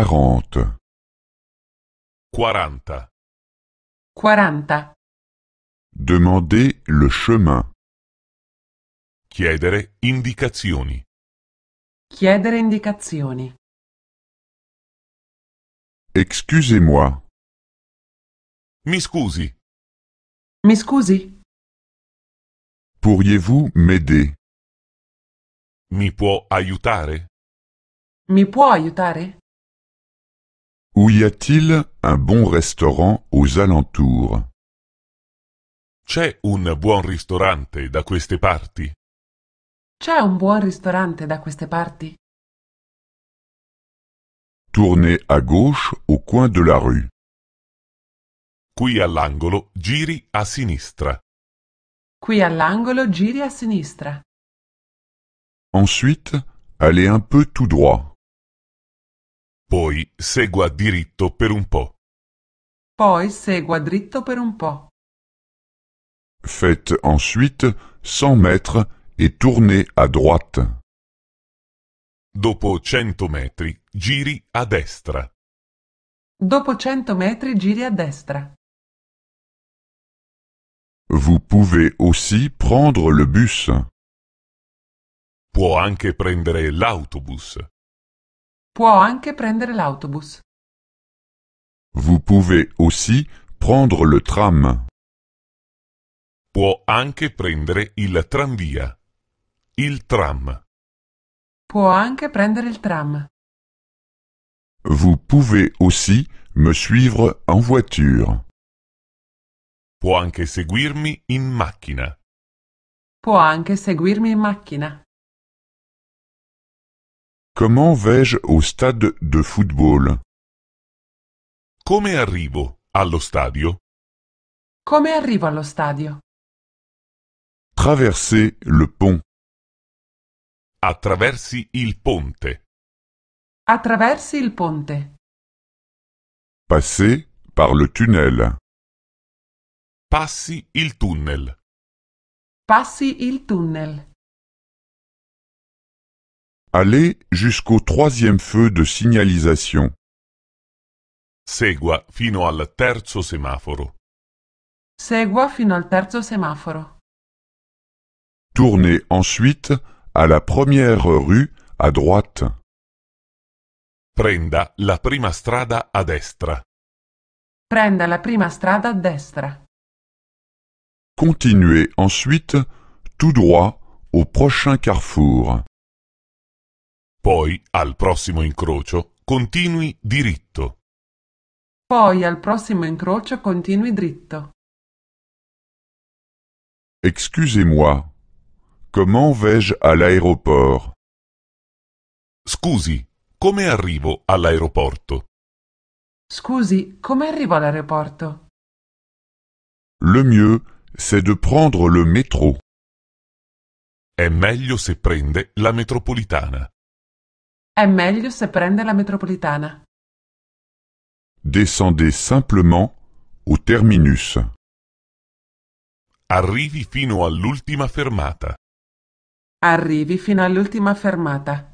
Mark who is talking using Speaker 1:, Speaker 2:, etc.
Speaker 1: quarante. Quaranta. Quaranta. Demander le chemin. Chiedere
Speaker 2: indicazioni.
Speaker 3: Chiedere indicazioni.
Speaker 1: Excusez-moi. Mi scusi. Mi
Speaker 3: scusi.
Speaker 1: Pourriez-vous m'aider?
Speaker 2: Mi può aiutare?
Speaker 3: Mi può aiutare?
Speaker 1: Où y a-t-il un bon restaurant aux alentours
Speaker 2: C'est un buon ristorante da queste parti?
Speaker 3: C'è un buon ristorante da queste parti?
Speaker 1: Tournez à gauche au coin de la rue. Qui
Speaker 2: all'angolo giri a sinistra.
Speaker 3: Qui all'angolo giri a sinistra.
Speaker 1: Ensuite, allez un peu tout droit.
Speaker 2: Poi segua diritto per un po'.
Speaker 3: Poi segua dritto per un po'.
Speaker 2: Faites ensuite 100 mètres e tournez à droite. Dopo 100 metri, giri a destra.
Speaker 3: Dopo 100 metri, giri a destra.
Speaker 1: Vous pouvez aussi prendre le bus.
Speaker 2: Può anche prendere l'autobus.
Speaker 3: Può anche prendere l'autobus.
Speaker 1: Vous pouvez aussi prendre le tram.
Speaker 2: Può anche prendere il tramvia.
Speaker 1: Il tram.
Speaker 3: Può anche prendere il tram.
Speaker 1: Vous pouvez aussi me suivre en voiture.
Speaker 2: Può anche seguirmi in macchina.
Speaker 3: Può anche seguirmi in macchina.
Speaker 1: Comment vais-je au stade de football? Come arrivo allo stadio?
Speaker 3: Come arrivo allo stadio?
Speaker 1: Traverser le pont. Attraversi il ponte.
Speaker 3: Attraversi il ponte.
Speaker 1: Passer par le tunnel. Passi il tunnel.
Speaker 3: Passi il tunnel.
Speaker 1: Allez jusqu'au troisième feu de signalisation.
Speaker 2: Segua fino al terzo semaforo.
Speaker 3: Segua fino al terzo semaforo.
Speaker 1: Tournez ensuite
Speaker 2: à la première rue à droite. Prenda la prima strada a destra.
Speaker 3: Prenda la prima strada a destra.
Speaker 1: Continuez ensuite tout droit au prochain
Speaker 2: carrefour. Poi, al prossimo incrocio, continui diritto.
Speaker 3: Poi al prossimo incrocio continui dritto.
Speaker 1: Excusez-moi. Comment vais-je à l'aéroport? Scusi, come arrivo all'aeroporto?
Speaker 3: Scusi, come arrivo all'aeroporto?
Speaker 2: Le mieux, c'est de prendre le métro. È meglio se prende la metropolitana.
Speaker 3: È meglio se prende la metropolitana.
Speaker 2: Descendez simplement au terminus.
Speaker 1: Arrivi fino all'ultima fermata. Arrivi fino all'ultima fermata.